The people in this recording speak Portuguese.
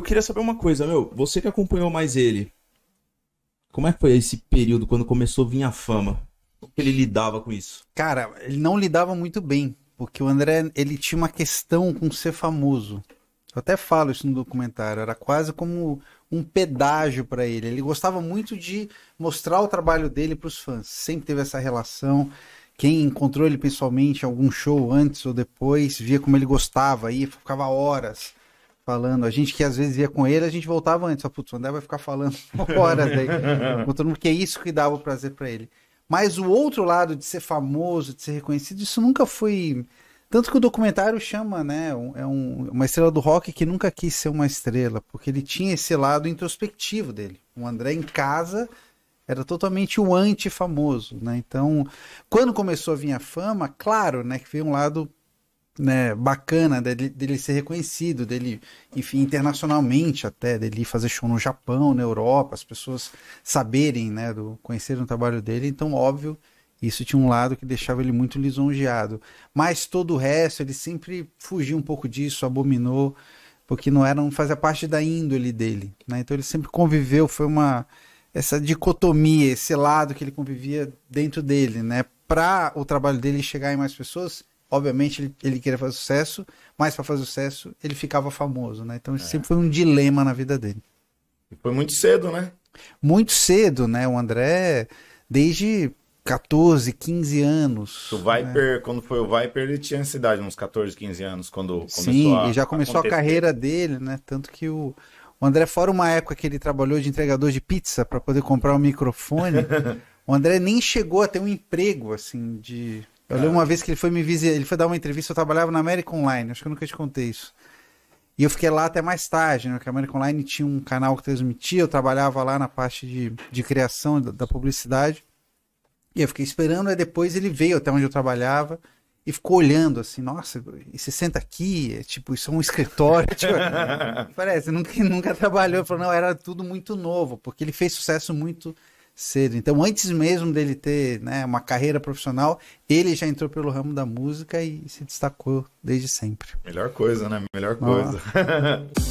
eu queria saber uma coisa, meu. Você que acompanhou mais ele, como é que foi esse período quando começou a vir a fama? Como que ele lidava com isso? Cara, ele não lidava muito bem, porque o André, ele tinha uma questão com ser famoso. Eu até falo isso no documentário, era quase como um pedágio para ele. Ele gostava muito de mostrar o trabalho dele para os fãs. Sempre teve essa relação. Quem encontrou ele pessoalmente em algum show antes ou depois, via como ele gostava, aí, ficava horas falando. A gente que às vezes ia com ele, a gente voltava antes. putz, o André vai ficar falando horas aí. Contando porque é isso que dava o prazer para ele. Mas o outro lado de ser famoso, de ser reconhecido, isso nunca foi. Tanto que o documentário chama, né? É um, uma estrela do rock que nunca quis ser uma estrela, porque ele tinha esse lado introspectivo dele. O André em casa era totalmente o antifamoso, anti-famoso, né? Então, quando começou a vir a fama, claro, né, que veio um lado né, bacana dele, dele ser reconhecido, dele, enfim, internacionalmente até, dele fazer show no Japão, na Europa, as pessoas saberem, né, do, conhecerem o trabalho dele, então óbvio, isso tinha um lado que deixava ele muito lisonjeado. Mas todo o resto, ele sempre fugiu um pouco disso, abominou, porque não era, não fazia parte da índole dele, né? Então ele sempre conviveu, foi uma essa dicotomia, esse lado que ele convivia dentro dele, né? Para o trabalho dele chegar em mais pessoas, obviamente ele, ele queria fazer sucesso, mas para fazer sucesso ele ficava famoso, né? Então é. sempre foi um dilema na vida dele. E foi muito cedo, né? Muito cedo, né? O André, desde 14, 15 anos. O Viper, né? quando foi o Viper, ele tinha essa idade, uns 14, 15 anos, quando começou Sim, a, e já começou a, a carreira dele, né? Tanto que o, o André, fora uma época que ele trabalhou de entregador de pizza para poder comprar um microfone, o André nem chegou a ter um emprego, assim, de eu lembro uma vez que ele foi me visitar, ele foi dar uma entrevista, eu trabalhava na América Online, acho que eu nunca te contei isso. E eu fiquei lá até mais tarde, né? Porque a América Online tinha um canal que transmitia, eu trabalhava lá na parte de, de criação da, da publicidade. E eu fiquei esperando, aí depois ele veio até onde eu trabalhava e ficou olhando assim, nossa, e você senta aqui, é, tipo, isso é um escritório. Tipo, parece, nunca, nunca trabalhou. Falou, não, era tudo muito novo, porque ele fez sucesso muito cedo. Então, antes mesmo dele ter né, uma carreira profissional, ele já entrou pelo ramo da música e se destacou desde sempre. Melhor coisa, né? Melhor coisa.